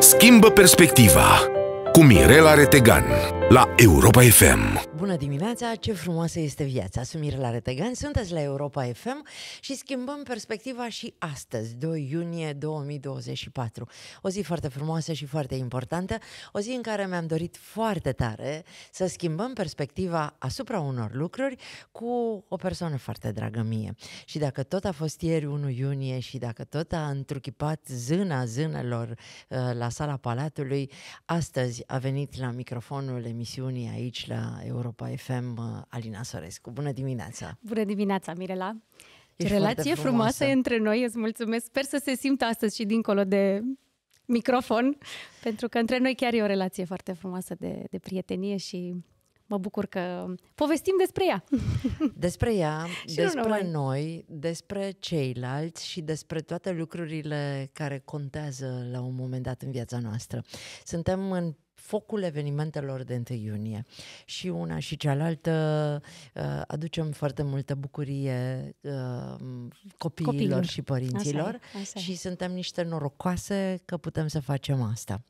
Schimbă perspectiva cu Mirela Retegan la Europa FM. Bună dimineața, ce frumoasă este viața! Sunt la Retegan, sunteți la Europa FM și schimbăm perspectiva și astăzi, 2 iunie 2024. O zi foarte frumoasă și foarte importantă, o zi în care mi-am dorit foarte tare să schimbăm perspectiva asupra unor lucruri cu o persoană foarte dragă mie. Și dacă tot a fost ieri 1 iunie și dacă tot a întruchipat zâna zânelor uh, la sala Palatului, astăzi a venit la microfonul emisiunii aici la Europa Europa FM, uh, Alina Sorescu. Bună dimineața! Bună dimineața, Mirela! Ești Relație frumoasă. frumoasă între noi, îți mulțumesc. Sper să se simtă astăzi și dincolo de microfon, pentru că între noi chiar e o relație foarte frumoasă de, de prietenie și mă bucur că povestim despre ea. Despre ea, despre noi, despre ceilalți și despre toate lucrurile care contează la un moment dat în viața noastră. Suntem în focul evenimentelor de 1 iunie. Și una și cealaltă uh, aducem foarte multă bucurie uh, copiilor Copiilor. și părinților așa așa și suntem niște norocoase că putem să facem asta.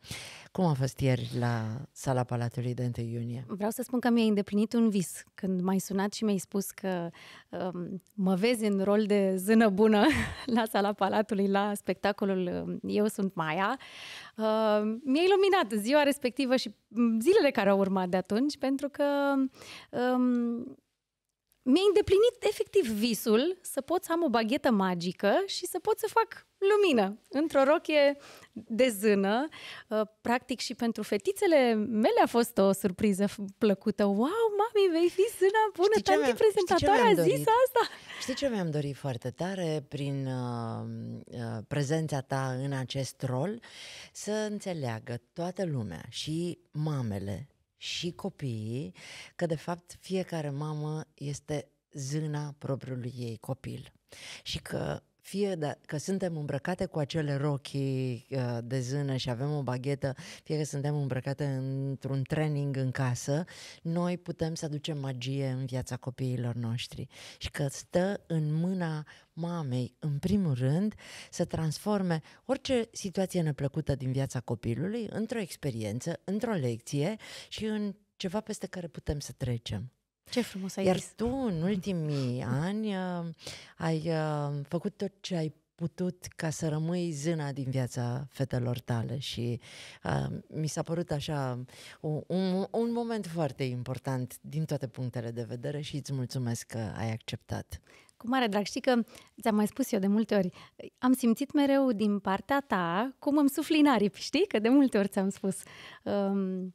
Cum a fost ieri la sala Palatului de 1 iunie? Vreau să spun că mi-ai îndeplinit un vis când m-ai sunat și mi-ai spus că um, mă vezi în rol de zână bună la sala Palatului, la spectacolul um, Eu sunt Maia. Uh, mi-a iluminat ziua respectivă și mm, zilele care au urmat de atunci, pentru că um, mi a îndeplinit efectiv visul să pot să am o baghetă magică și să pot să fac lumină într-o rochie de zână. Uh, practic și pentru fetițele mele a fost o surpriză plăcută. Wow, mami, vei fi zâna bună, știi tanti prezentatoare a zis asta. Știi ce mi-am dorit foarte tare prin uh, uh, prezența ta în acest rol? Să înțeleagă toată lumea și mamele și copiii că, de fapt, fiecare mamă este zâna propriului ei copil și că fie da, că suntem îmbrăcate cu acele rochii uh, de zână și avem o baghetă, fie că suntem îmbrăcate într-un training în casă, noi putem să aducem magie în viața copiilor noștri și că stă în mâna mamei, în primul rând, să transforme orice situație neplăcută din viața copilului într-o experiență, într-o lecție și în ceva peste care putem să trecem. Ce frumos ai Iar zis. tu, în ultimii ani, uh, ai uh, făcut tot ce ai putut ca să rămâi zâna din viața fetelor tale și uh, mi s-a părut așa un, un, un moment foarte important din toate punctele de vedere și îți mulțumesc că ai acceptat. Cu mare drag, știi că ți-am mai spus eu de multe ori, am simțit mereu din partea ta cum îmi sufli în aripi, știi? Că de multe ori ți-am spus. Um,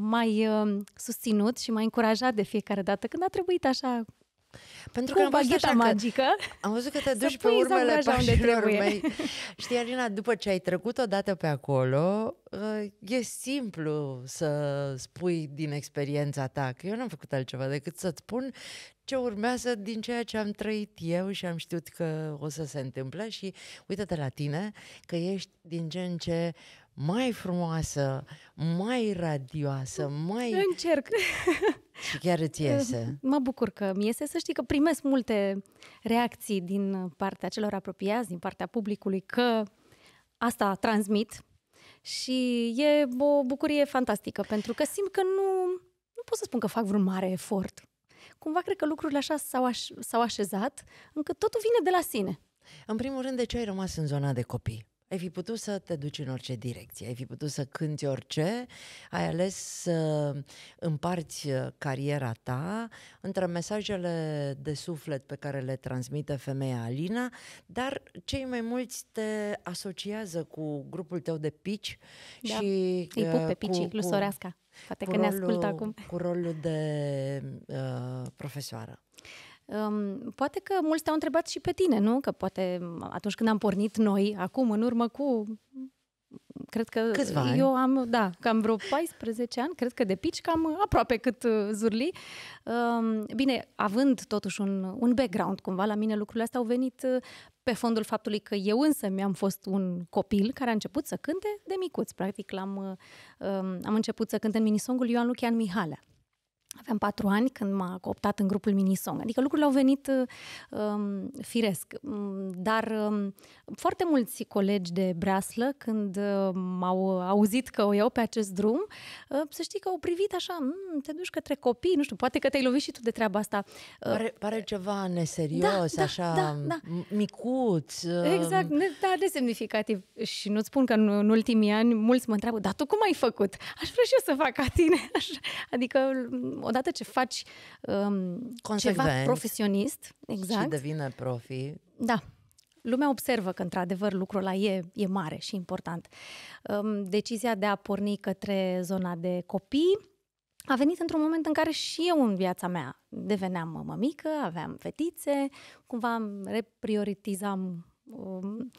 mai uh, susținut și mai încurajat de fiecare dată când a trebuit așa pentru că am văzut așa magică, că, am văzut că te duci pe urmele pașilor mei. Știi, Alina, după ce ai trecut odată pe acolo, uh, e simplu să spui din experiența ta, că eu n-am făcut altceva decât să-ți spun ce urmează din ceea ce am trăit eu și am știut că o să se întâmple și uite-te la tine că ești din ce în ce mai frumoasă, mai radioasă, mai... Încerc. Și chiar îți iese. Mă bucur că mi iese. Să știi că primesc multe reacții din partea celor apropiați, din partea publicului, că asta transmit și e o bucurie fantastică, pentru că simt că nu, nu pot să spun că fac vreun mare efort. Cumva cred că lucrurile așa s-au, aș, s-au așezat, încât totul vine de la sine. În primul rând, de ce ai rămas în zona de copii? Ai fi putut să te duci în orice direcție, ai fi putut să cânti orice, ai ales să împarți uh, cariera ta între mesajele de suflet pe care le transmite femeia Alina, dar cei mai mulți te asociază cu grupul tău de pici da. și... Îi pup pe uh, picii, cu, cu, Poate că rolul, ne ascultă acum. Cu rolul de uh, profesoară. Um, poate că mulți te-au întrebat și pe tine, nu? Că poate atunci când am pornit noi, acum, în urmă cu cred că Câțiva ani. eu am, da, cam vreo 14 ani, cred că de pici, cam aproape cât uh, zurli. Bine, având totuși un, un background cumva, la mine lucrurile astea au venit uh, pe fondul faptului că eu însă mi-am fost un copil care a început să cânte de micuț. Practic, l-am, uh, am început să cânt în minisongul Ioan Lucian Mihalea Aveam patru ani când m-a cooptat în grupul Minisong. Adică lucrurile au venit uh, um, firesc. Mm, dar um, foarte mulți colegi de breaslă, când uh, m-au um, auzit că o iau pe acest drum, uh, să știi că au privit așa, mm, te duci către copii, nu știu, poate că te-ai lovit și tu de treaba asta. Uh, pare, pare ceva neserios, da, da așa, da, da, da. micuț. Uh... Exact, da, nesemnificativ. Și nu spun că în, în ultimii ani mulți mă întreabă, dar tu cum ai făcut? Aș vrea și eu să fac ca tine. Aș, adică odată ce faci um, ceva profesionist, exact. Și devine profi. Da. Lumea observă că, într-adevăr, lucrul ăla e, e mare și important. Um, decizia de a porni către zona de copii a venit într-un moment în care și eu în viața mea deveneam mămică, aveam fetițe, cumva reprioritizam um,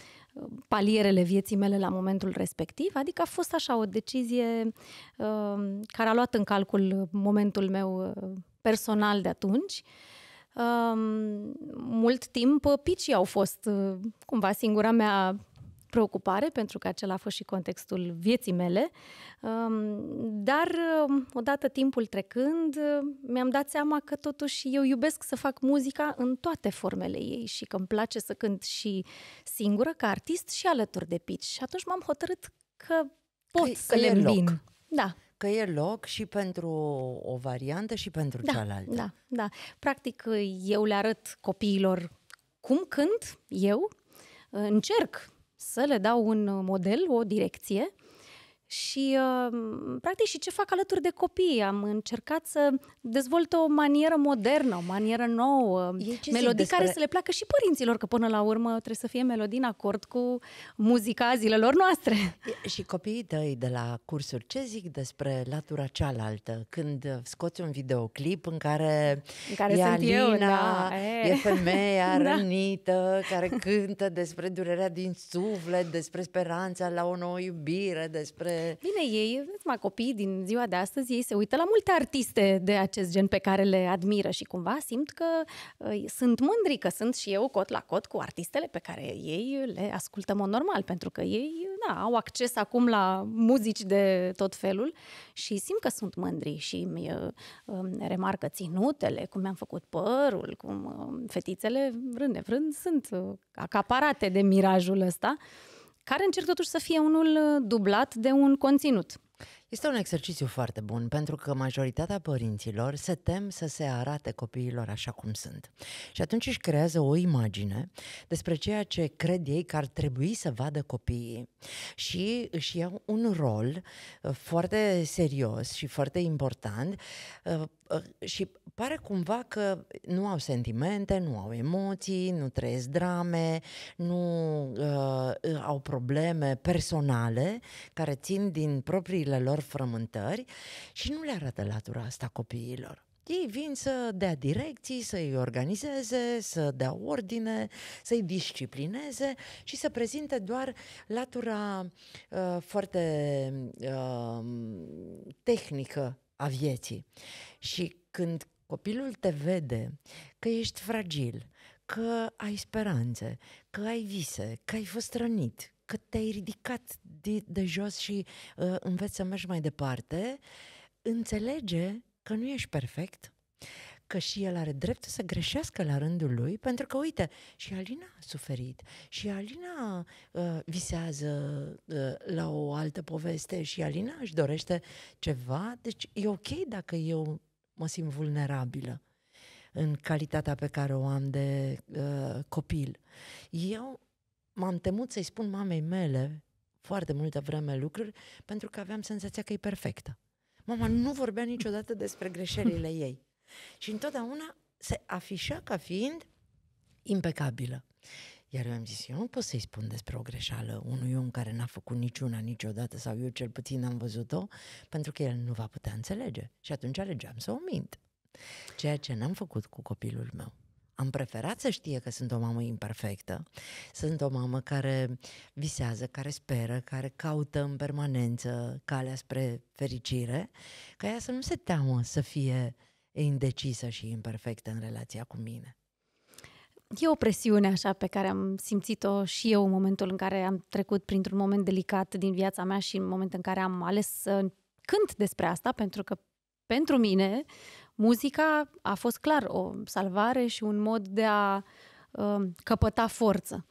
palierele vieții mele la momentul respectiv, adică a fost așa o decizie uh, care a luat în calcul momentul meu uh, personal de atunci. Uh, mult timp picii au fost uh, cumva singura mea preocupare, pentru că acela a fost și contextul vieții mele, dar um, odată timpul trecând mi-am dat seama că totuși eu iubesc să fac muzica în toate formele ei și că îmi place să cânt și singură ca artist și alături de pitch. Și atunci m-am hotărât că pot că, să că le îmbin. Loc. Da, că e loc și pentru o variantă și pentru da, cealaltă. Da, da. Practic, eu le arăt copiilor cum cânt eu, încerc să le dau un model, o direcție și, uh, practic, și ce fac alături de copii. Am încercat să dezvolt o manieră modernă, o manieră nouă, Ei, melodii despre... care să le placă și părinților, că până la urmă trebuie să fie melodii în acord cu muzica zilelor noastre. Și copiii tăi de la cursuri, ce zic despre latura cealaltă? Când uh, scoți un videoclip în care, în care e sunt Alina, eu, da, e. e femeia da. rănită, care cântă despre durerea din suflet, despre speranța la o nouă iubire, despre Bine, ei, mai copiii din ziua de astăzi, ei se uită la multe artiste de acest gen pe care le admiră și cumva simt că uh, sunt mândri că sunt și eu cot la cot cu artistele pe care ei le ascultă mod normal, pentru că ei da, au acces acum la muzici de tot felul și simt că sunt mândri și mi uh, remarcă ținutele, cum mi-am făcut părul, cum uh, fetițele vrând nevrând sunt uh, acaparate de mirajul ăsta care încerc totuși să fie unul uh, dublat de un conținut. Este un exercițiu foarte bun pentru că majoritatea părinților se tem să se arate copiilor așa cum sunt. Și atunci își creează o imagine despre ceea ce cred ei că ar trebui să vadă copiii și își iau un rol uh, foarte serios și foarte important uh, uh, și pare cumva că nu au sentimente, nu au emoții, nu trăiesc drame, nu uh, au probleme personale care țin din propriile propriile lor frământări și nu le arată latura asta copiilor. Ei vin să dea direcții, să-i organizeze, să dea ordine, să-i disciplineze și să prezinte doar latura uh, foarte uh, tehnică a vieții. Și când copilul te vede că ești fragil, că ai speranțe, că ai vise, că ai fost rănit, că te-ai ridicat de, de jos și uh, înveți să mergi mai departe, înțelege că nu ești perfect, că și el are dreptul să greșească la rândul lui, pentru că, uite, și Alina a suferit, și Alina uh, visează uh, la o altă poveste, și Alina își dorește ceva, deci e ok dacă eu mă simt vulnerabilă în calitatea pe care o am de uh, copil. Eu m-am temut să-i spun mamei mele foarte multă vreme lucruri pentru că aveam senzația că e perfectă. Mama nu vorbea niciodată despre greșelile ei. Și întotdeauna se afișa ca fiind impecabilă. Iar eu am zis, eu nu pot să-i spun despre o greșeală unui om care n-a făcut niciuna niciodată sau eu cel puțin am văzut-o, pentru că el nu va putea înțelege. Și atunci alegeam să o mint. Ceea ce n-am făcut cu copilul meu. Am preferat să știe că sunt o mamă imperfectă, sunt o mamă care visează, care speră, care caută în permanență calea spre fericire, ca ea să nu se teamă să fie indecisă și imperfectă în relația cu mine. E o presiune așa pe care am simțit-o și eu în momentul în care am trecut printr-un moment delicat din viața mea și în momentul în care am ales să cânt despre asta, pentru că pentru mine muzica a fost clar o salvare și un mod de a um, căpăta forță.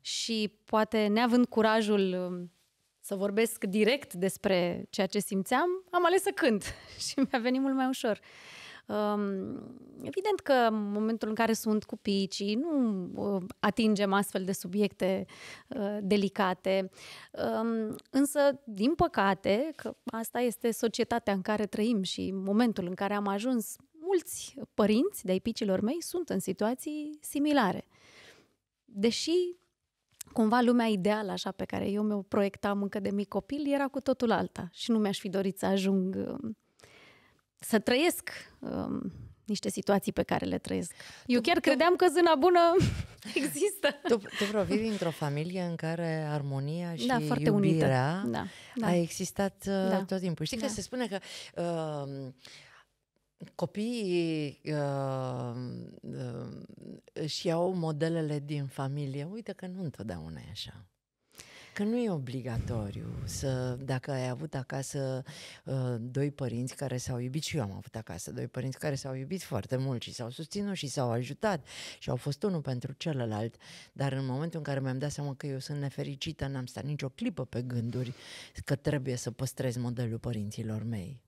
Și poate neavând curajul um, să vorbesc direct despre ceea ce simțeam, am ales să cânt și mi-a venit mult mai ușor. Uh, Evident că în momentul în care sunt cu picii, nu uh, atingem astfel de subiecte uh, delicate, însă, din păcate, că asta este societatea în care trăim și momentul în care am ajuns, mulți părinți de-ai picilor mei sunt în situații similare. Deși cumva lumea ideală așa pe care eu mi-o proiectam încă de mic copil era cu totul alta și nu mi-aș fi dorit să ajung uh, să trăiesc um, niște situații pe care le trăiesc. Eu tu, chiar tu, credeam că zâna bună există. Tu, tu provii dintr-o familie în care armonia da, și da, foarte iubirea unită. Da, da. a existat uh, da. tot timpul. Știi da. că se spune că uh, copiii uh, uh, își iau modelele din familie. Uite că nu întotdeauna e așa că nu e obligatoriu să, dacă ai avut acasă uh, doi părinți care s-au iubit și eu am avut acasă doi părinți care s-au iubit foarte mult și s-au susținut și s-au ajutat și au fost unul pentru celălalt, dar în momentul în care mi-am dat seama că eu sunt nefericită, n-am stat nicio clipă pe gânduri că trebuie să păstrez modelul părinților mei.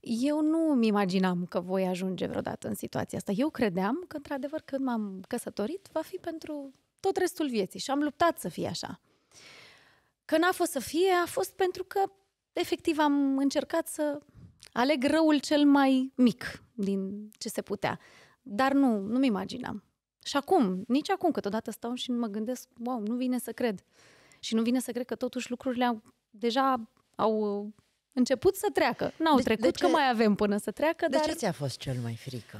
Eu nu îmi imaginam că voi ajunge vreodată în situația asta. Eu credeam că, într-adevăr, când m-am căsătorit, va fi pentru tot restul vieții și am luptat să fie așa. Că n-a fost să fie, a fost pentru că efectiv am încercat să aleg răul cel mai mic din ce se putea. Dar nu, nu-mi imaginam. Și acum, nici acum, câteodată stau și mă gândesc, wow, nu vine să cred. Și nu vine să cred că totuși lucrurile au, deja au uh, început să treacă. N-au de, trecut, de ce, că mai avem până să treacă, de dar... ce ți-a fost cel mai frică?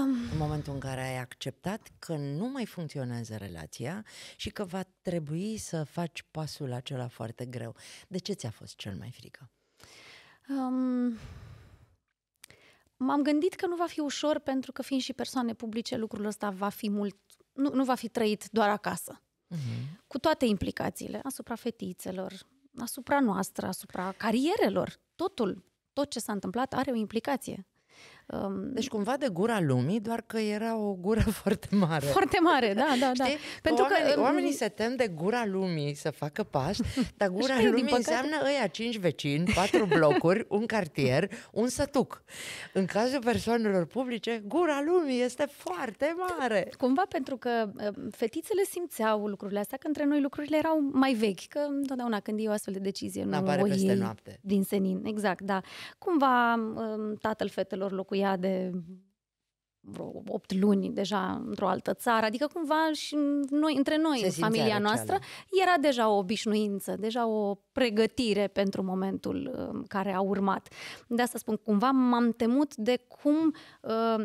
Um... În momentul în care ai acceptat că nu mai funcționează relația și că va trebui să faci pasul acela foarte greu. De ce ți-a fost cel mai frică? Um, m-am gândit că nu va fi ușor pentru că fiind și persoane publice, lucrul ăsta va fi mult, nu, nu va fi trăit doar acasă. Uh-huh. Cu toate implicațiile asupra fetițelor, asupra noastră, asupra carierelor, totul, tot ce s-a întâmplat are o implicație. Um, deci cumva de gura lumii, doar că era o gură foarte mare. Foarte mare, da, da, da. Știi? Pentru că oamenii, că um, oamenii se tem de gura lumii să facă pași, dar gura știi, lumii păcate... înseamnă ăia cinci vecini, patru blocuri, un cartier, un sătuc. În cazul persoanelor publice, gura lumii este foarte mare. Da, cumva pentru că um, fetițele simțeau lucrurile astea, că între noi lucrurile erau mai vechi, că întotdeauna când e o astfel de decizie, nu apare o peste noapte. din senin. Exact, da. Cumva um, tatăl fetelor locuia ea de vreo 8 luni deja într-o altă țară, adică cumva și noi, între noi, în familia noastră, era deja o obișnuință, deja o pregătire pentru momentul um, care a urmat. De asta spun, cumva m-am temut de cum, uh,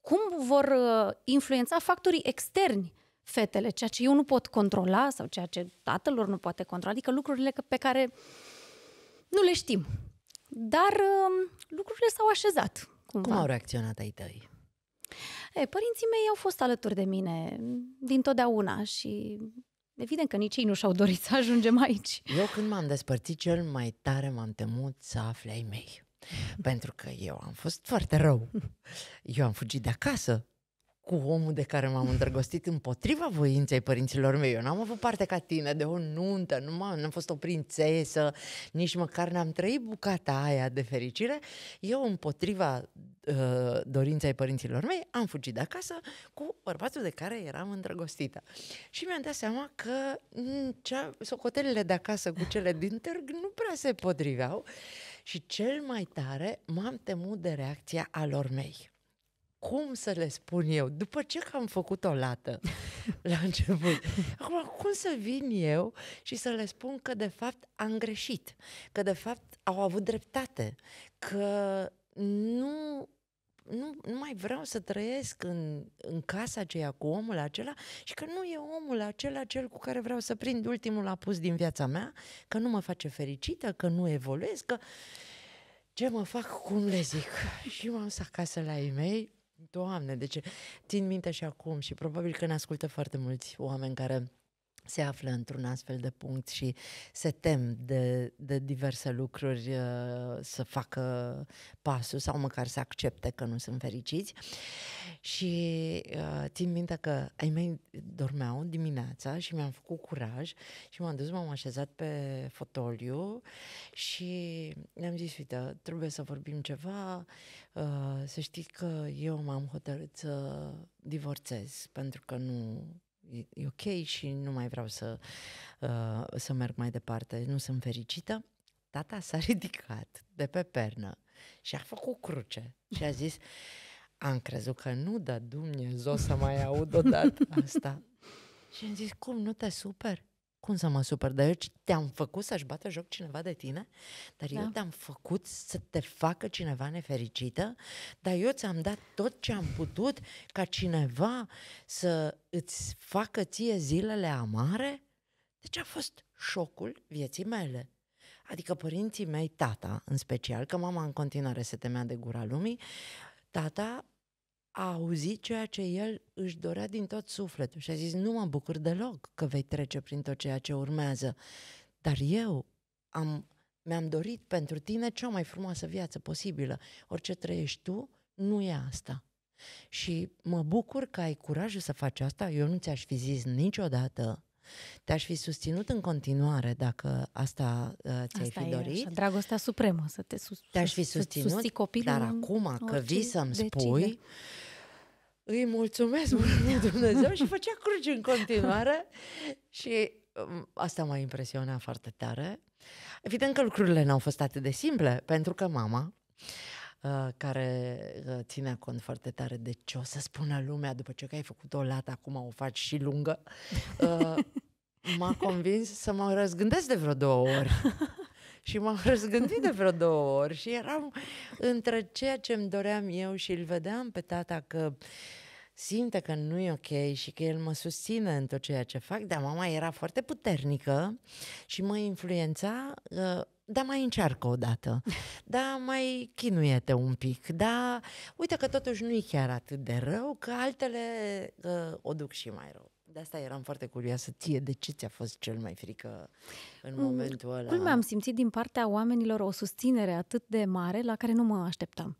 cum vor uh, influența factorii externi fetele, ceea ce eu nu pot controla sau ceea ce tatăl lor nu poate controla, adică lucrurile pe care nu le știm. Dar um, lucrurile s-au așezat cumva. Cum da. au reacționat ai tăi? E, părinții mei au fost alături de mine din totdeauna și evident că nici ei nu și-au dorit să ajungem aici. Eu când m-am despărțit cel mai tare m-am temut să afle ai mei. Pentru că eu am fost foarte rău. Eu am fugit de acasă cu omul de care m-am îndrăgostit împotriva voinței părinților mei. Eu n-am avut parte ca tine de o nuntă, nu am am fost o prințesă, nici măcar n-am trăit bucata aia de fericire. Eu împotriva uh, dorinței părinților mei am fugit de acasă cu bărbatul de care eram îndrăgostită. Și mi-am dat seama că m- mm, cea, socotelele de acasă cu cele din târg nu prea se potriveau și cel mai tare m-am temut de reacția alor mei cum să le spun eu, după ce că am făcut o lată la început, acum cum să vin eu și să le spun că de fapt am greșit, că de fapt au avut dreptate, că nu nu, nu mai vreau să trăiesc în, în casa aceea cu omul acela și că nu e omul acela cel cu care vreau să prind ultimul apus din viața mea, că nu mă face fericită, că nu evoluez, că ce mă fac, cum le zic. Și m-am dus acasă la ei mei, Doamne, deci țin minte și acum și probabil că ne ascultă foarte mulți oameni care se află într-un astfel de punct și se tem de, de diverse lucruri uh, să facă pasul sau măcar să accepte că nu sunt fericiți. Și uh, țin minte că ai mei dormeau dimineața și mi-am făcut curaj și m-am dus, m-am așezat pe fotoliu și le-am zis, uite, trebuie să vorbim ceva, uh, să știți că eu m-am hotărât să divorțez pentru că nu e, ok și nu mai vreau să, uh, să merg mai departe, nu sunt fericită, tata s-a ridicat de pe pernă și a făcut cruce și a zis, am crezut că nu, dar Dumnezeu să mai aud odată asta. și am zis, cum, nu te super? cum să mă supăr? Dar eu te-am făcut să-și bată joc cineva de tine? Dar da. eu te-am făcut să te facă cineva nefericită? Dar eu ți-am dat tot ce am putut ca cineva să îți facă ție zilele amare? Deci a fost șocul vieții mele. Adică părinții mei, tata în special, că mama în continuare se temea de gura lumii, tata a auzit ceea ce el își dorea din tot sufletul și a zis, nu mă bucur deloc că vei trece prin tot ceea ce urmează, dar eu am, mi-am dorit pentru tine cea mai frumoasă viață posibilă. Orice trăiești tu, nu e asta. Și mă bucur că ai curajul să faci asta. Eu nu ți-aș fi zis niciodată. Te-aș fi susținut în continuare dacă asta uh, ți-ai asta fi dorit. Așa, dragostea supremă să te sus- Te-aș fi susținut, susții copilul dar acum că vii să-mi decide. spui îi mulțumesc mult lui Dumnezeu și făcea cruci în continuare și um, asta m-a impresionat foarte tare. Evident că lucrurile n-au fost atât de simple, pentru că mama uh, care uh, ținea cont foarte tare de ce o să spună lumea după ce că ai făcut o lată, acum o faci și lungă, uh, m-a convins să mă răzgândesc de vreo două ori și m-am răzgândit de vreo două ori și eram între ceea ce îmi doream eu și îl vedeam pe tata că simte că nu e ok și că el mă susține în tot ceea ce fac, dar mama era foarte puternică și mă influența uh, dar mai încearcă o dată, da, mai chinuie-te un pic, da. uite că totuși nu e chiar atât de rău, că altele uh, o duc și mai rău. De asta eram foarte curioasă ție, de ce ți-a fost cel mai frică în mm, momentul ăla? Culmea, am simțit din partea oamenilor o susținere atât de mare la care nu mă așteptam.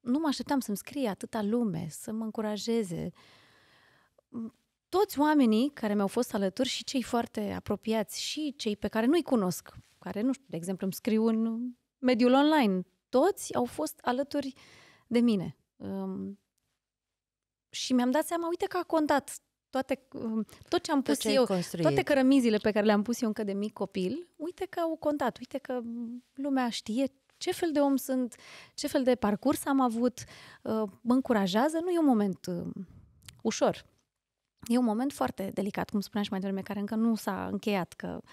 Nu mă așteptam să-mi scrie atâta lume, să mă încurajeze. Mm, toți oamenii care mi-au fost alături și cei foarte apropiați și cei pe care nu-i cunosc, care, nu știu, de exemplu, îmi scriu în mediul online, toți au fost alături de mine. Um, și mi-am dat seama, uite că a contat toate, um, tot ce am tot pus ce eu, construit. toate cărămizile pe care le-am pus eu încă de mic copil, uite că au contat, uite că lumea știe ce fel de om sunt, ce fel de parcurs am avut, uh, mă încurajează, nu e un moment um, ușor. E un moment foarte delicat, cum spuneam și mai devreme, care încă nu s-a încheiat, că uh,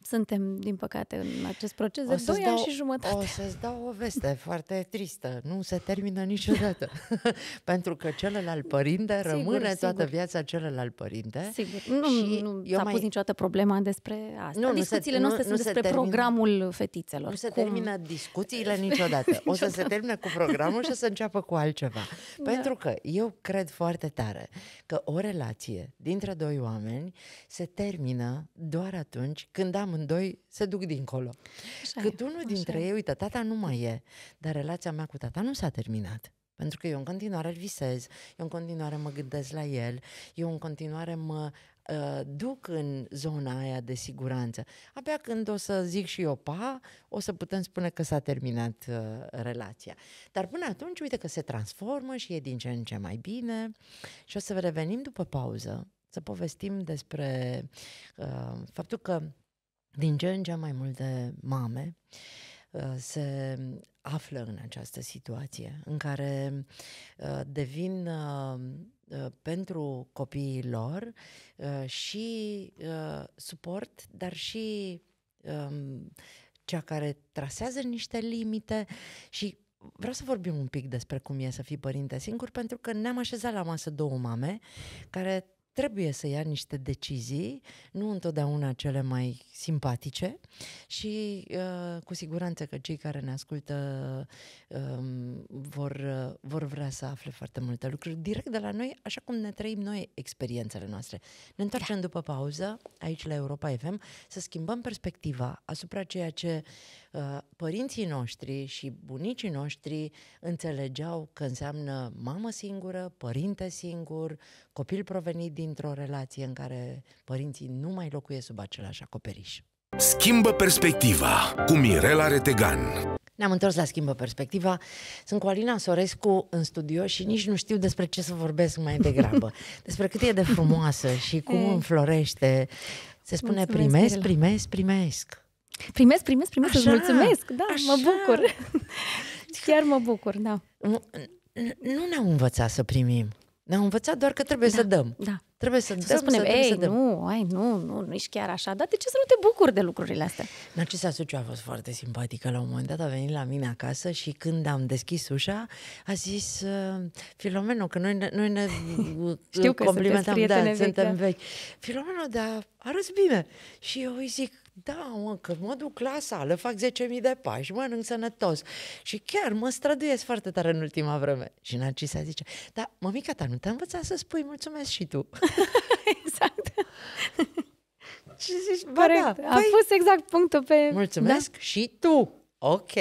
suntem, din păcate, în acest proces o de 2 ani și jumătate. O să-ți dau o veste foarte tristă. Nu se termină niciodată. Pentru că celălalt părinte sigur, rămâne sigur. toată viața celălalt părinte. Sigur. Nu, și nu s-a mai... pus niciodată problema despre asta. Nu, Discuțiile nu se, noastre nu, sunt nu despre termină, programul fetițelor. Nu se Cum? termină discuțiile niciodată. O să se termine cu programul și o să înceapă cu altceva. Da. Pentru că eu cred foarte tare că o relație dintre doi oameni se termină doar atunci când am amândoi se duc dincolo. Așa Cât e, unul așa dintre e. ei, uite, tata nu mai e, dar relația mea cu tata nu s-a terminat. Pentru că eu în continuare îl visez, eu în continuare mă gândesc la el, eu în continuare mă uh, duc în zona aia de siguranță. Abia când o să zic și eu pa, o să putem spune că s-a terminat uh, relația. Dar până atunci, uite că se transformă și e din ce în ce mai bine și o să revenim după pauză să povestim despre uh, faptul că din ce în ce mai multe mame uh, se află în această situație în care uh, devin uh, pentru copiii lor și suport, dar și um, cea care trasează niște limite și vreau să vorbim un pic despre cum e să fii părinte singur, pentru că ne-am așezat la masă două mame care trebuie să ia niște decizii, nu întotdeauna cele mai simpatice și uh, cu siguranță că cei care ne ascultă um, vor, uh, vor vrea să afle foarte multe lucruri direct de la noi, așa cum ne trăim noi experiențele noastre. Ne întoarcem da. după pauză aici la Europa FM să schimbăm perspectiva asupra ceea ce Uh, părinții noștri și bunicii noștri înțelegeau că înseamnă mamă singură, părinte singur, copil provenit dintr-o relație în care părinții nu mai locuiesc sub același acoperiș. Schimbă perspectiva cu Mirela Retegan ne-am întors la Schimbă Perspectiva. Sunt cu Alina Sorescu în studio și nici nu știu despre ce să vorbesc mai degrabă. Despre cât e de frumoasă și cum înflorește. Se spune Mulțumesc primesc, primesc, primesc. Primesc, primesc, primesc, așa, îți mulțumesc, da, așa. mă bucur. Chiar mă bucur, da. Nu ne-au învățat să primim. Ne-au învățat doar că trebuie da, să dăm. Da. Trebuie să, să dăm, spunem, să ei, dăm, să dăm. nu, ai, nu, nu, nu ești chiar așa. Dar de ce să nu te bucuri de lucrurile astea? Narcisa Suciu a fost foarte simpatică. La un moment dat a venit la mine acasă și când am deschis ușa, a zis, ă, Filomeno, că noi, noi ne uh, Știu că complimentam, da, suntem da. vechi. Filomeno, dar arăți bine. Și eu îi zic, da, mă, că mă duc la sală, fac 10.000 de pași, mănânc sănătos și chiar mă străduiesc foarte tare în ultima vreme. Și Narcisa zice, da, mămica ta, nu te-a învățat să spui mulțumesc și tu? exact. și zici, ba da, a păi, fost exact punctul pe... Mulțumesc da? și tu! Ok.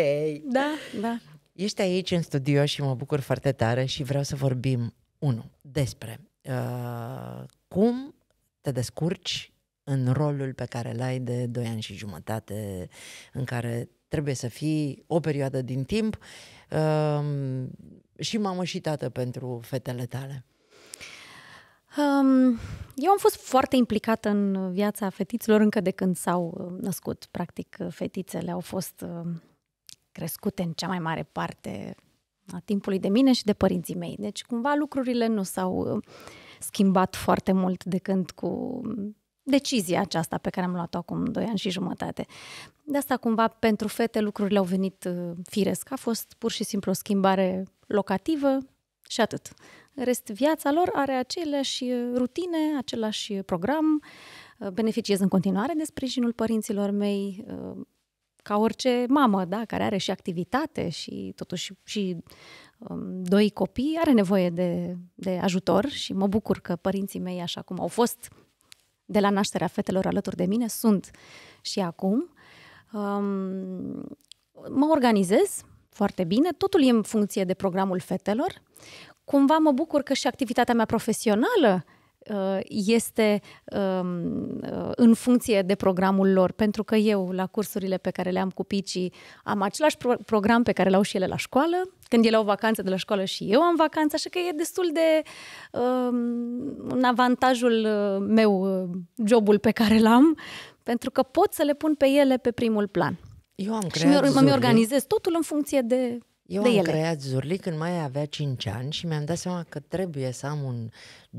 Da, da. Ești aici în studio și mă bucur foarte tare și vreau să vorbim, unul despre uh, cum te descurci în rolul pe care îl ai de 2 ani și jumătate, în care trebuie să fii o perioadă din timp um, și mamă și tată pentru fetele tale? Um, eu am fost foarte implicată în viața fetiților încă de când s-au uh, născut. Practic, uh, fetițele au fost uh, crescute în cea mai mare parte a timpului de mine și de părinții mei. Deci, cumva, lucrurile nu s-au schimbat foarte mult de când cu decizia aceasta pe care am luat-o acum 2 ani și jumătate. De asta cumva pentru fete lucrurile au venit uh, firesc. A fost pur și simplu o schimbare locativă și atât. rest, viața lor are aceleași uh, rutine, același program. Uh, beneficiez în continuare de sprijinul părinților mei, ca orice mamă, da, care are și activitate și totuși și um, doi copii, are nevoie de, de ajutor și mă bucur că părinții mei, așa cum au fost de la nașterea fetelor alături de mine, sunt și acum. Um, mă organizez foarte bine, totul e în funcție de programul fetelor. Cumva mă bucur că și activitatea mea profesională uh, este um, uh, în funcție de programul lor, pentru că eu la cursurile pe care le am cu picii am același program pe care le au și ele la școală, când el au vacanță de la școală și eu am vacanță, așa că e destul de um, uh, un avantajul meu, uh, jobul pe care l-am, pentru că pot să le pun pe ele pe primul plan. Eu am creat și mă, mă organizez totul în funcție de eu de am ele. creat Zurli când mai avea 5 ani și mi-am dat seama că trebuie să am un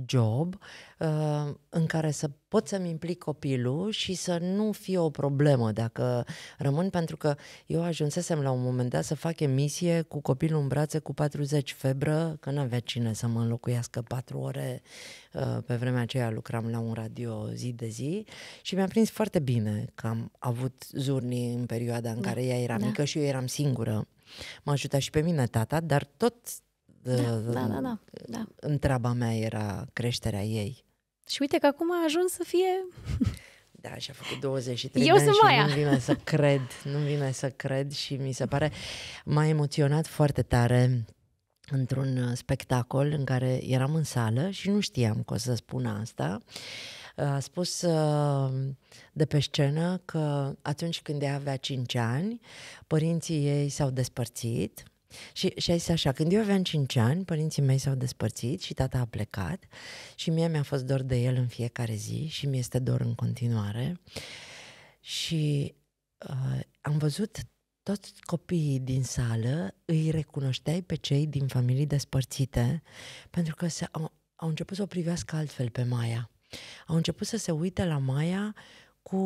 job uh, în care să pot să-mi implic copilul și să nu fie o problemă dacă rămân, pentru că eu ajunsesem la un moment dat să fac emisie cu copilul în brațe cu 40 febră, că nu avea cine să mă înlocuiască 4 ore. Uh, pe vremea aceea lucram la un radio zi de zi și mi-a prins foarte bine că am avut Zurni în perioada în da. care ea era da. mică și eu eram singură M-a ajutat și pe mine tata, dar tot da, uh, da, da, da, da. întreaba mea era creșterea ei. Și uite că acum a ajuns să fie... Da, și-a făcut 23 Eu de ani și nu-mi vine să cred, nu vine să cred și mi se pare... M-a emoționat foarte tare într-un uh, spectacol în care eram în sală și nu știam că o să spun asta a spus uh, de pe scenă că atunci când ea avea 5 ani, părinții ei s-au despărțit și, și a zis așa, când eu aveam 5 ani, părinții mei s-au despărțit și tata a plecat și mie mi-a fost dor de el în fiecare zi și mi este dor în continuare. Și uh, am văzut toți copiii din sală, îi recunoșteai pe cei din familii despărțite, pentru că se, au, au început să o privească altfel pe Maia au început să se uite la Maia cu,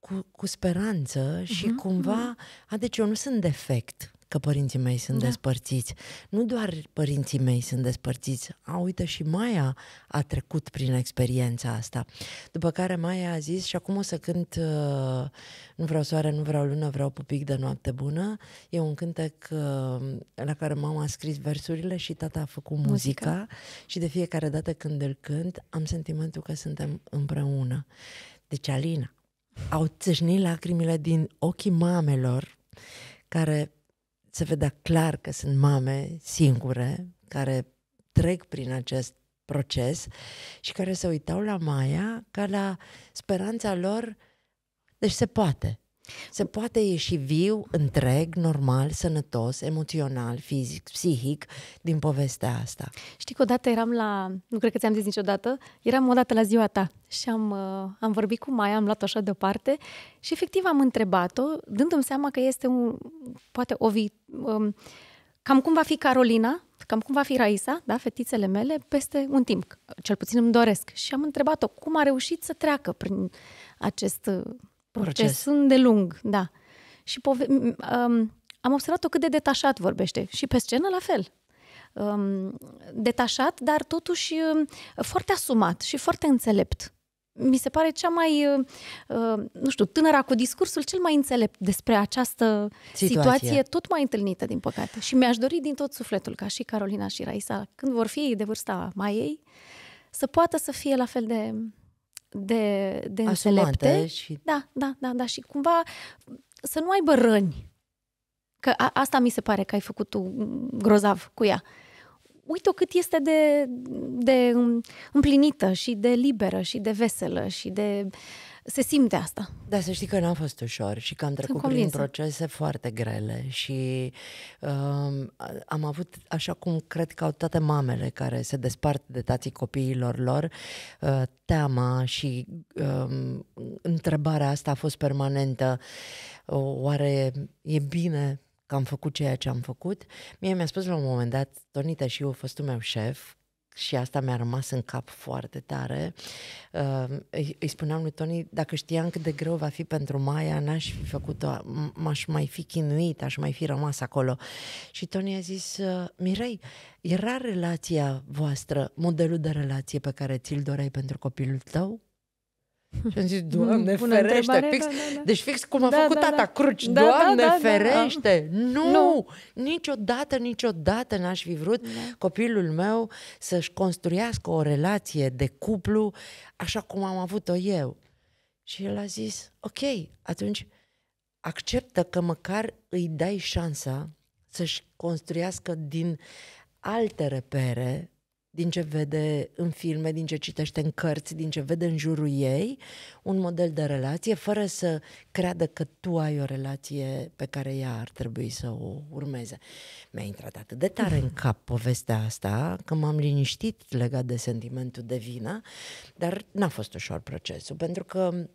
cu, cu speranță uh-huh, și mhm, cumva, uh-huh. a, deci eu nu sunt defect că părinții mei sunt da. despărțiți. Nu doar părinții mei sunt despărțiți. A, uite, și Maia a trecut prin experiența asta. După care Maia a zis, și acum o să cânt uh, Nu vreau soare, nu vreau lună, vreau pupic de noapte bună. E un cântec uh, la care mama a scris versurile și tata a făcut muzica. muzica. Și de fiecare dată când îl cânt, am sentimentul că suntem împreună. Deci, Alina, au țâșnit lacrimile din ochii mamelor care se vedea clar că sunt mame singure care trec prin acest proces și care se uitau la Maia ca la speranța lor, deci se poate. Se poate ieși viu, întreg, normal, sănătos, emoțional, fizic, psihic din povestea asta. Știi că odată eram la, nu cred că ți-am zis niciodată, eram odată la ziua ta și am, uh, am vorbit cu Maia, am luat-o așa deoparte și efectiv am întrebat-o, dându-mi seama că este un, poate o vi, um, cam cum va fi Carolina, cam cum va fi Raisa, da, fetițele mele, peste un timp, cel puțin îmi doresc. Și am întrebat-o cum a reușit să treacă prin acest uh, proces. sunt de lung, da. Și pove- um, am observat-o cât de detașat vorbește. Și pe scenă la fel. Um, detașat, dar totuși um, foarte asumat și foarte înțelept. Mi se pare cea mai, uh, uh, nu știu, tânăra cu discursul cel mai înțelept despre această situație. situație tot mai întâlnită, din păcate. Și mi-aș dori din tot sufletul, ca și Carolina și Raisa, când vor fi de vârsta mai ei, să poată să fie la fel de de, de înțelepte. Și... Da, da, da, da. Și cumva să nu aibă răni. Că a, asta mi se pare că ai făcut tu grozav cu ea. Uite-o cât este de, de împlinită și de liberă și de veselă și de uh, se simte asta. Da, să știi că n-a fost ușor și că am trecut prin procese foarte grele și um, am avut, așa cum cred că au toate mamele care se despart de tații copiilor lor, uh, teama și um, întrebarea asta a fost permanentă. Oare e bine că am făcut ceea ce am făcut? Mie mi-a spus la un moment dat, Tonita și eu, fostul meu șef, și asta mi-a rămas în cap foarte tare. Uh, îi, spuneam lui Tony, dacă știam cât de greu va fi pentru Maia, n-aș fi făcut-o, m-aș mai fi chinuit, aș mai fi rămas acolo. Și Tony a zis, uh, Mirei, era relația voastră modelul de relație pe care ți-l doreai pentru copilul tău? Și am zis, Doamne Bună ferește, fix, da, da, deci da. deci fix cum a da, făcut da, tata da. Cruci, da, Doamne da, da, da. ferește, da, da. Nu, nu, niciodată, niciodată n-aș fi vrut da. copilul meu să-și construiască o relație de cuplu așa cum am avut-o eu. Și el a zis, ok, atunci acceptă că măcar îi dai șansa să-și construiască din alte repere din ce vede în filme, din ce citește în cărți, din ce vede în jurul ei, un model de relație, fără să creadă că tu ai o relație pe care ea ar trebui să o urmeze. Mi-a intrat atât de tare în cap povestea asta că m-am liniștit legat de sentimentul de vină, dar n-a fost ușor procesul, pentru că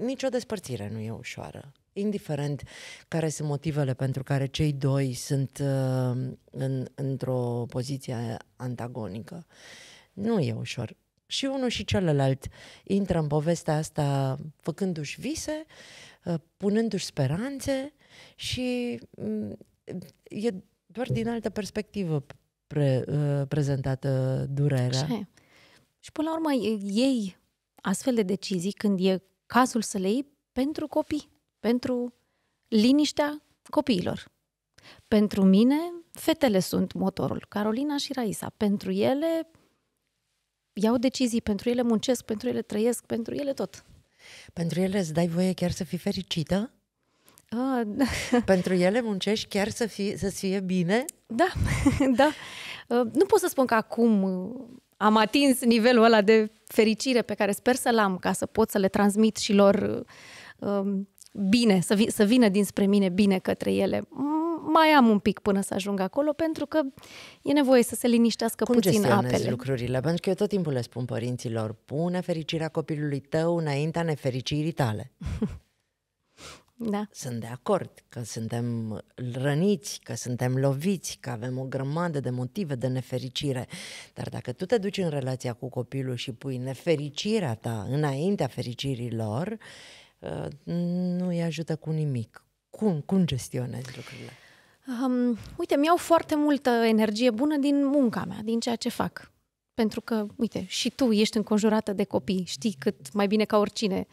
nicio despărțire nu e ușoară indiferent care sunt motivele pentru care cei doi sunt uh, în, într-o poziție antagonică. Nu e ușor. Și unul și celălalt intră în povestea asta făcându-și vise, uh, punându-și speranțe și uh, e doar din altă perspectivă pre, uh, prezentată durerea. Așa e. Și până la urmă ei astfel de decizii când e cazul să le iei pentru copii pentru liniștea copiilor. Pentru mine, fetele sunt motorul, Carolina și Raisa. Pentru ele iau decizii, pentru ele muncesc, pentru ele trăiesc, pentru ele tot. Pentru ele îți dai voie chiar să fii fericită? Ah, da. Pentru ele muncești chiar să fie, să fie bine? Da, da. Uh, nu pot să spun că acum uh, am atins nivelul ăla de fericire pe care sper să-l am ca să pot să le transmit și lor uh, um, bine, să, vi- să vină dinspre mine bine către ele. Mai am un pic până să ajung acolo, pentru că e nevoie să se liniștească Cum puțin apele. lucrurile? Pentru că eu tot timpul le spun părinților, pune fericirea copilului tău înaintea nefericirii tale. Da. Sunt de acord că suntem răniți, că suntem loviți, că avem o grămadă de motive de nefericire. Dar dacă tu te duci în relația cu copilul și pui nefericirea ta înaintea fericirii lor, nu îi ajută cu nimic. Cum, cum gestionezi lucrurile? Um, uite, mi-au foarte multă energie bună din munca mea, din ceea ce fac. Pentru că, uite, și tu ești înconjurată de copii, știi cât mai bine ca oricine,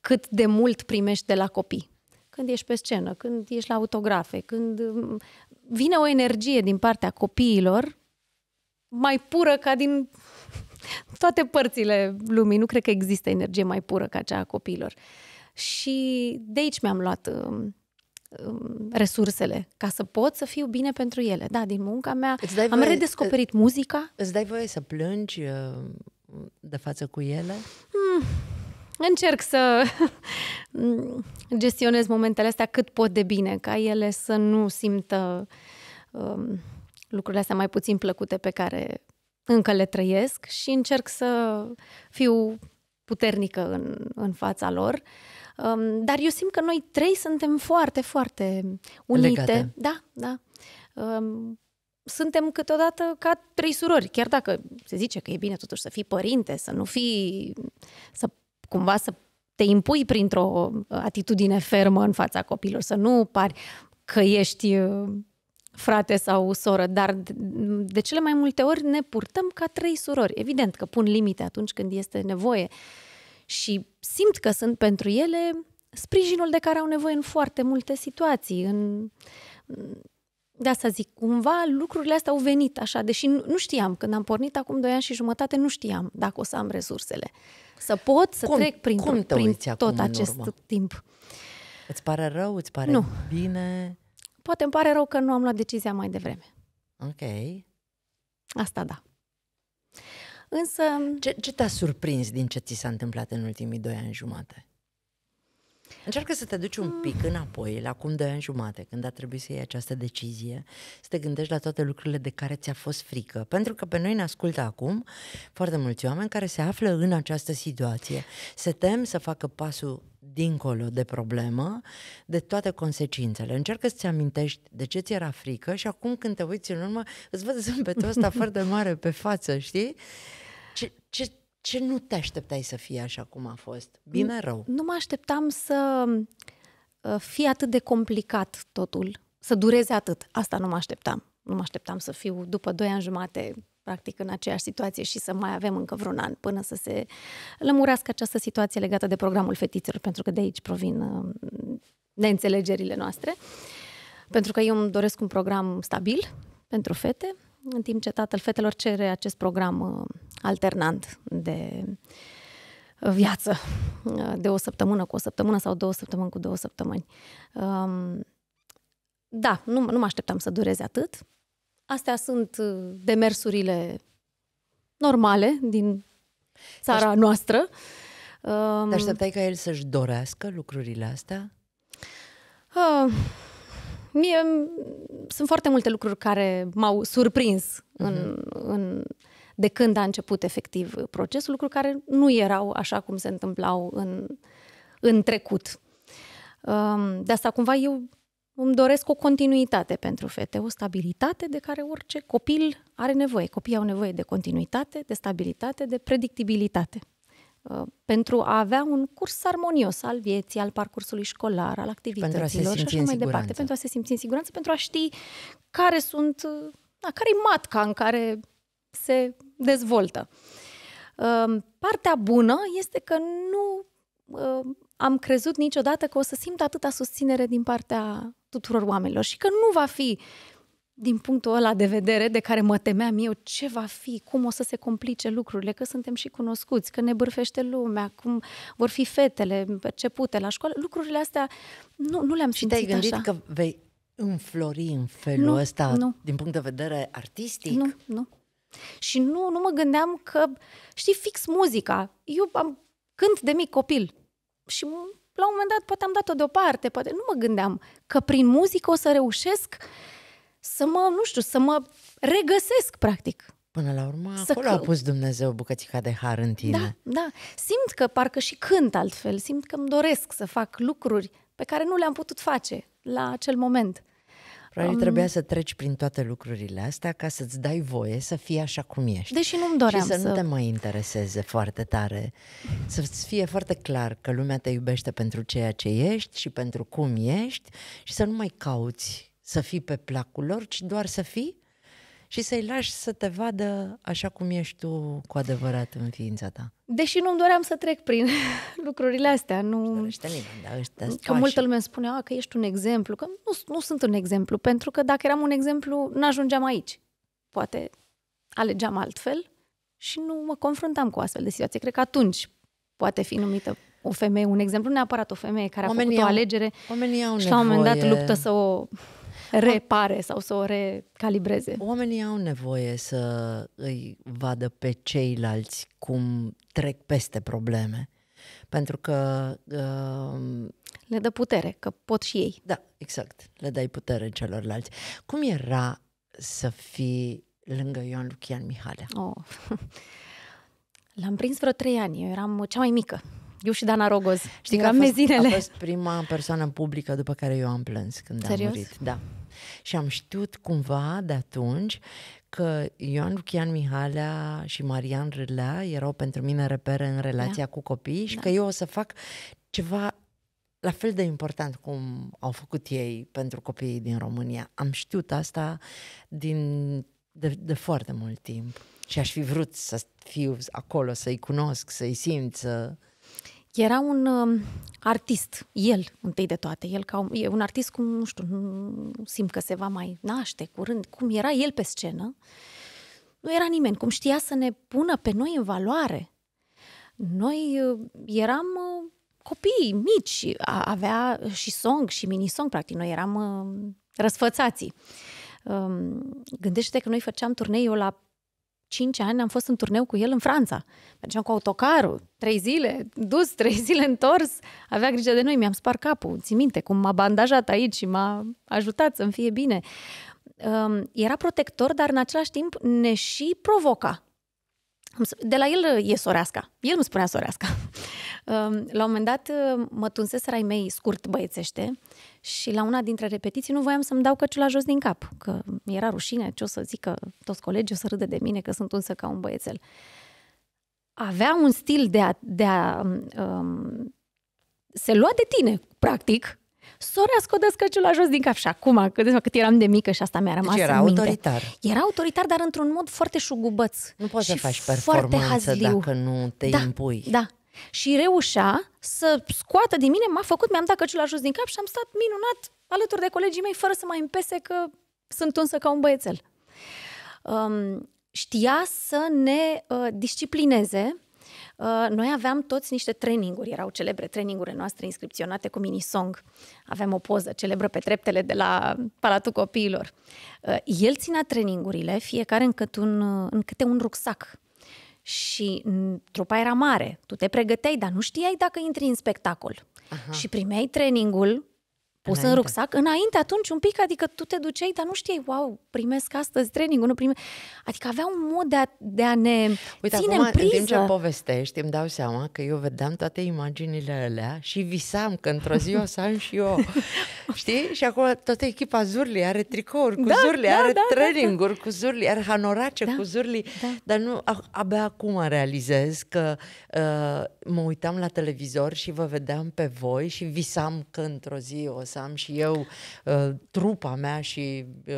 cât de mult primești de la copii. Când ești pe scenă, când ești la autografe, când vine o energie din partea copiilor mai pură ca din toate părțile lumii. Nu cred că există energie mai pură ca cea a copiilor. Uh, și de aici mi-am luat um, um, resursele ca să pot să fiu bine pentru ele. Da, din munca mea am voie, redescoperit îți, muzica. Îți dai voie să plângi uh, de față cu ele? Hmm. încerc să gestionez momentele astea cât pot de bine, ca ele să nu simtă um, lucrurile astea mai puțin plăcute pe care încă le trăiesc și încerc să fiu puternică în, în fața lor. Uh, Um, dar eu simt că noi trei suntem foarte, foarte unite. Legate. Da, da. Um, suntem câteodată ca trei surori, chiar dacă se zice că e bine totuși să fii părinte, să nu fii, să cumva să te impui printr-o atitudine fermă în fața copilor, să nu pari că ești uh, frate sau soră, dar de cele mai multe ori ne purtăm ca trei surori. Evident că pun limite atunci când este nevoie și simt că sunt pentru ele sprijinul de care au nevoie în foarte multe situații. În... De asta zic, cumva lucrurile astea au venit așa, deși nu știam, când am pornit acum 2 ani și jumătate, nu știam dacă o să am resursele. Să pot să cum, trec prin, cum prin tot acest timp. Îți pare rău, îți pare nu. bine? Poate îmi pare rău că nu am luat decizia mai devreme. Ok. Asta da. Însă... Ce, ce te-a surprins din ce ți s-a întâmplat în ultimii doi ani jumate? Încearcă să te duci un mm. pic înapoi, la acum doi ani jumate, când a trebuit să iei această decizie, să te gândești la toate lucrurile de care ți-a fost frică. Pentru că pe noi ne ascultă acum foarte mulți oameni care se află în această situație. Se tem să facă pasul dincolo de problemă, de toate consecințele. Încearcă să-ți amintești de ce ți-era frică și acum când te uiți în urmă, îți văd zâmbetul ăsta foarte mare pe față, știi? Ce, ce, ce nu te așteptai să fie așa cum a fost? Bine, rău? Nu, nu mă așteptam să uh, fie atât de complicat totul, să dureze atât. Asta nu mă așteptam. Nu mă așteptam să fiu după 2 ani jumate practic în aceeași situație și să mai avem încă vreun an până să se lămurească această situație legată de programul fetițelor, pentru că de aici provin uh, neînțelegerile noastre. Pentru că eu îmi doresc un program stabil pentru fete, în timp ce tatăl fetelor cere acest program uh, alternant de viață, uh, de o săptămână cu o săptămână sau două săptămâni cu două săptămâni. Um, da, nu, nu mă așteptam să dureze atât. Astea sunt uh, demersurile normale din țara Aș... noastră. Te um, așteptai ca el să-și dorească lucrurile astea? Uh, mie mm, sunt foarte multe lucruri care m-au surprins uh-huh. în, mhm. în, de când a început efectiv procesul, lucruri care nu erau așa cum se întâmplau în, în trecut. Um, de asta cumva eu îmi doresc o continuitate pentru fete, o stabilitate de care orice copil are nevoie. Copiii au nevoie de continuitate, de stabilitate, de predictibilitate. Uh, pentru a avea un curs armonios al vieții, al parcursului școlar, al activităților și așa mai departe, pentru a se simți în siguranță, pentru a ști care sunt, da, care e matca în care se dezvoltă. Uh, partea bună este că nu am crezut niciodată că o să simt atâta susținere din partea tuturor oamenilor și că nu va fi din punctul ăla de vedere de care mă temeam eu, ce va fi, cum o să se complice lucrurile, că suntem și cunoscuți, că ne bârfește lumea, cum vor fi fetele percepute la școală, lucrurile astea nu, nu le-am simțit așa. Și te-ai gândit așa. că vei înflori în felul nu, ăsta nu. din punct de vedere artistic? Nu, nu. Și nu, nu mă gândeam că, știi, fix muzica. Eu am cânt de mic copil și la un moment dat poate am dat-o deoparte, poate nu mă gândeam că prin muzică o să reușesc să mă, nu știu, să mă regăsesc, practic. Până la urmă, să acolo că... a pus Dumnezeu bucățica de har în tine. Da, da. Simt că parcă și cânt altfel, simt că îmi doresc să fac lucruri pe care nu le-am putut face la acel moment. Probabil um, trebuia să treci prin toate lucrurile astea ca să-ți dai voie să fii așa cum ești. Deși nu-mi doream și să... să... nu te mai intereseze foarte tare, să-ți fie foarte clar că lumea te iubește pentru ceea ce ești și pentru cum ești și să nu mai cauți să fii pe placul lor, ci doar să fii și să-i lași să te vadă așa cum ești tu cu adevărat în ființa ta. Deși nu-mi doream să trec prin lucrurile astea. Nu... că multă lume îmi spune A, că ești un exemplu, că nu, nu sunt un exemplu, pentru că dacă eram un exemplu, nu ajungeam aici. Poate alegeam altfel și nu mă confruntam cu astfel de situație. Cred că atunci poate fi numită o femeie un exemplu, neapărat o femeie care oamenii a făcut au, o alegere oamenii au și la un moment dat luptă să o repare sau să o recalibreze. Oamenii au nevoie să îi vadă pe ceilalți cum trec peste probleme. Pentru că... Uh, le dă putere, că pot și ei. Da, exact. Le dai putere celorlalți. Cum era să fii lângă Ioan Lucian Mihalea? Oh. L-am prins vreo trei ani. Eu eram cea mai mică eu și Dana Rogoz. Știi că am fost, mezinele. a fost prima persoană publică după care eu am plâns când Serios? am murit. Da. Și am știut cumva de atunci că Ioan Lucian Mihalea și Marian Râlea erau pentru mine repere în relația da. cu copiii și da. că eu o să fac ceva la fel de important cum au făcut ei pentru copiii din România. Am știut asta din, de, de foarte mult timp și aș fi vrut să fiu acolo, să-i cunosc, să-i simt, să... Era un uh, artist, el, întâi de toate. El ca un, e un artist cum, nu știu, nu simt că se va mai naște curând. Cum era el pe scenă, nu era nimeni. Cum știa să ne pună pe noi în valoare. Noi uh, eram uh, copii mici. A, avea și song și mini-song, practic. Noi eram uh, răsfățații. Uh, um, gândește că noi făceam turneiul la 5 ani am fost în turneu cu el în Franța. Mergeam cu autocarul, trei zile, dus, trei zile întors, avea grijă de noi, mi-am spart capul. Ți minte cum m-a bandajat aici și m-a ajutat să-mi fie bine. Um, era protector, dar în același timp ne și provoca. De la el e soreasca. El nu spunea soreasca. La un moment dat uh, mă tunsese rai mei scurt băiețește și la una dintre repetiții nu voiam să-mi dau căciula jos din cap, că era rușine ce o să zică toți colegii, o să râdă de mine că sunt unsă ca un băiețel. Avea un stil de a, de a um, um se lua de tine, practic, Sora scodeți la jos din cap și acum, cât, cât eram de mică și asta mi-a rămas deci era în minte. autoritar. Era autoritar, dar într-un mod foarte șugubăț. Nu poți să faci performanță foarte dacă nu te da, impui. Da, și reușea să scoată din mine, m-a făcut, mi-am dat căciula jos din cap și am stat minunat alături de colegii mei fără să mai împese că sunt unsă ca un băiețel. Um, știa să ne uh, disciplineze. Uh, noi aveam toți niște traininguri, erau celebre trainingurile noastre inscripționate cu mini song. Aveam o poză celebră pe treptele de la Palatul Copiilor. Uh, el ținea trainingurile, fiecare în câte un, uh, în câte un rucsac și trupa era mare. Tu te pregăteai, dar nu știai dacă intri în spectacol. Aha. Și primeai trainingul pus înainte. în rucsac. Înainte, atunci, un pic, adică tu te duceai, dar nu știi, wow, primesc astăzi training nu primesc... Adică avea un mod de a, de a ne Uite, ține acum, în priză. în timp ce povestești, îmi dau seama că eu vedeam toate imaginile alea și visam că într-o zi o să am și eu. Știi? Și acum toată echipa Zurli are tricouri cu da, Zurli, da, are da, training-uri da, da. cu Zurli, are hanorace da, cu Zurli, da. dar nu, abia acum realizez că uh, mă uitam la televizor și vă vedeam pe voi și visam că într-o zi o să să am și eu uh, trupa mea și uh,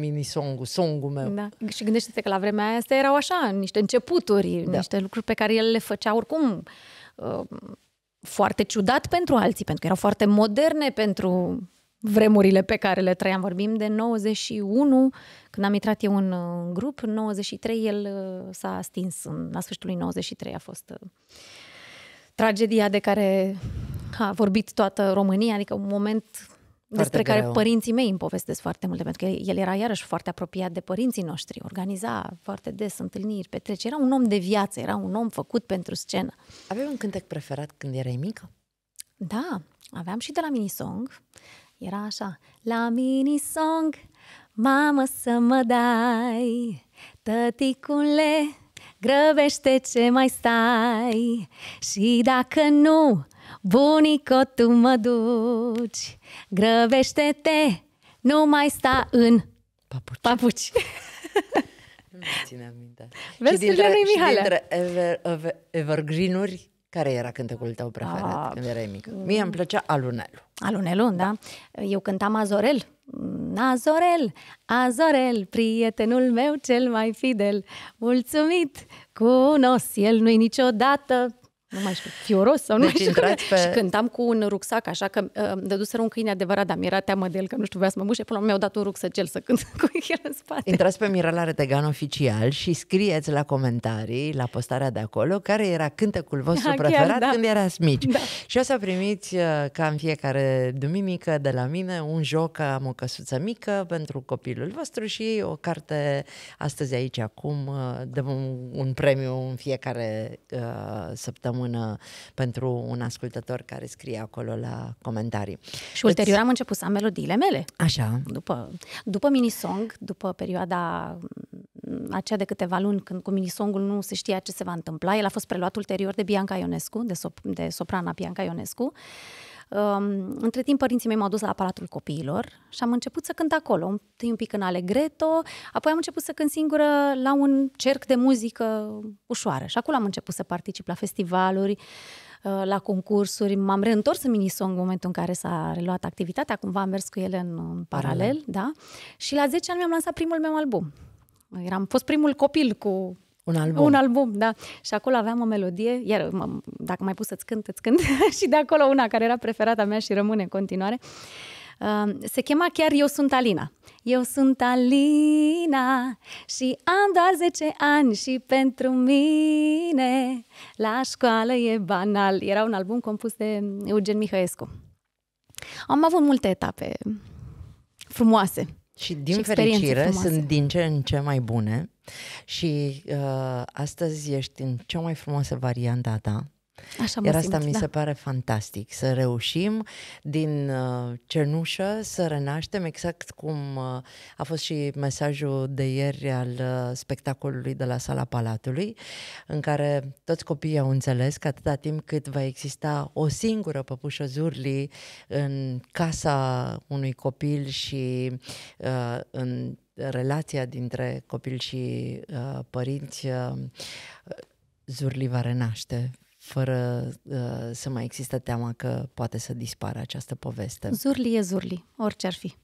mini-songul, songul meu. Da. Și gândește-te că la vremea aia astea erau așa, niște începuturi, da. niște lucruri pe care el le făcea oricum uh, foarte ciudat pentru alții, pentru că erau foarte moderne pentru vremurile pe care le trăiam. Vorbim de 91, când am intrat eu în uh, grup, 93 el uh, s-a stins, în, la sfârșitul lui 93 a fost uh, tragedia de care a vorbit toată România, adică un moment foarte despre greu. care părinții mei îmi povestesc foarte multe, pentru că el era iarăși foarte apropiat de părinții noștri, organiza foarte des întâlniri, petreceri, era un om de viață, era un om făcut pentru scenă. Aveai un cântec preferat când erai mică? Da, aveam și de la Minisong, era așa, la Minisong, mamă să mă dai, tăticule, grăbește ce mai stai și dacă nu, Bunico, tu mă duci, grăbește-te, nu mai sta în papuci. papuci. nu mi ține aminte. Versurile lui Mihai. ever, ever, evergreen-uri, care era cântecul tău preferat A, ah. când erai mică? Mie îmi plăcea Alunelu. Alunelu, da. da. Eu cântam Azorel. Mm, Azorel, Azorel, prietenul meu cel mai fidel, mulțumit, cunosc el nu-i niciodată nu mai știu, fioros sau nu deci știu cum pe... Și cântam cu un rucsac, așa că uh, dăduseră un câine adevărat, dar mi-era teamă de el, că nu știu, vrea să mă mușe, până mi-au dat un cel să cânt cu el în spate. Intrați pe Mirela Retegan oficial și scrieți la comentarii, la postarea de acolo, care era cântecul vostru da, preferat chiar, da. când erați mici. Da. Și o să primiți, uh, ca în fiecare duminică de la mine, un joc, am o căsuță mică pentru copilul vostru și o carte astăzi aici, acum, uh, dăm un, un premiu în fiecare uh, săptămână săptămână pentru un ascultător care scrie acolo la comentarii. Și ulterior Îți... Deci- am început să am melodiile mele. Așa. După, după minisong, după perioada mm, aceea de câteva luni, când cu minisongul nu se știa ce se va întâmpla, el a fost preluat ulterior de Bianca Ionescu, de, sop- de soprana Bianca Ionescu. Um, între timp, părinții mei m-au dus la aparatul Copiilor și am început să cânt acolo, întâi un pic în alegreto, apoi am început să cânt singură la un cerc de muzică ușoară și acolo am început să particip la festivaluri, uh, la concursuri. M-am reîntors în minisong în momentul în care s-a reluat activitatea, cumva am mers cu ele în, paralel, da? Și la 10 ani mi-am lansat primul meu album. Eram fost primul copil cu un album. Un album, da. Și acolo aveam o melodie, iar mă, dacă mai pus să-ți cânt, îți cânt. și de acolo una care era preferata mea și rămâne în continuare. Uh, se chema chiar Eu sunt Alina. Eu sunt Alina și am doar 10 ani și pentru mine la școală e banal. Era un album compus de Eugen Mihăescu. Am avut multe etape frumoase și din și fericire frumoase. sunt din ce în ce mai bune și uh, astăzi ești în cea mai frumoasă variantă a ta Așa Iar simt, asta da. mi se da. pare fantastic, să reușim din uh, cenușă să renaștem, exact cum uh, a fost și mesajul de ieri al uh, spectacolului de la Sala Palatului, în care toți copiii au înțeles că atâta timp cât va exista o singură păpușă Zurli în casa unui copil și uh, în relația dintre copil și uh, părinți, uh, Zurli va renaște fără uh, să mai există teama că poate să dispară această poveste. Zurli e Zurli, orice ar fi.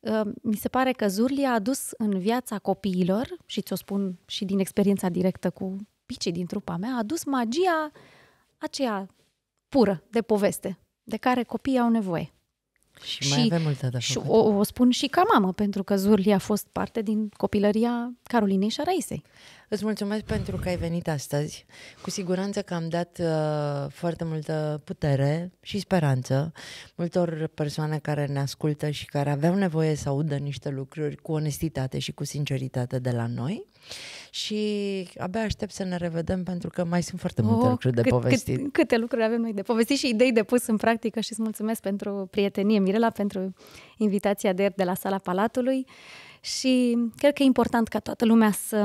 Uh, mi se pare că Zurli a adus în viața copiilor, și ți-o spun și din experiența directă cu picii din trupa mea, a adus magia aceea pură de poveste, de care copiii au nevoie. Și, și mai avem multe de și o, o spun și ca mamă, pentru că Zurli a fost parte din copilăria Carolinei și a Raisei. Îți mulțumesc pentru că ai venit astăzi. Cu siguranță că am dat uh, foarte multă putere și speranță multor persoane care ne ascultă și care aveau nevoie să audă niște lucruri cu onestitate și cu sinceritate de la noi. Uh, și abia aștept să ne revedem pentru că mai sunt foarte multe oh, lucruri cât, de povestit. Cât, câte lucruri avem noi de povestit și idei de pus în practică și îți mulțumesc pentru prietenie, Mirela, pentru invitația de de la Sala Palatului și cred că e important ca toată lumea să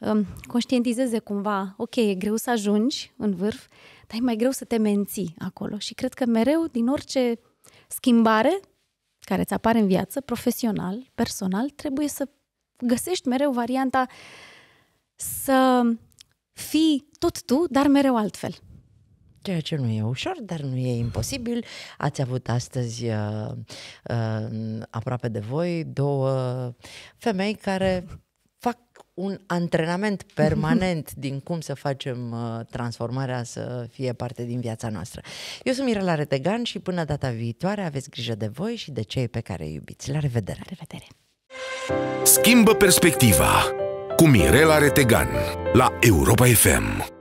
um, conștientizeze cumva, ok, e greu să ajungi în vârf, dar e mai greu să te menții acolo și cred că mereu din orice schimbare care îți apare în viață, profesional, personal, trebuie să găsești mereu varianta să fii tot tu, dar mereu altfel. Ceea ce nu e ușor, dar nu e imposibil. Ați avut astăzi uh, uh, aproape de voi două femei care fac un antrenament permanent din cum să facem uh, transformarea să fie parte din viața noastră. Eu sunt Mirela Retegan și până data viitoare aveți grijă de voi și de cei pe care îi iubiți. La revedere! La revedere! Schimbă perspectiva cu Mirela Retegan la Europa FM.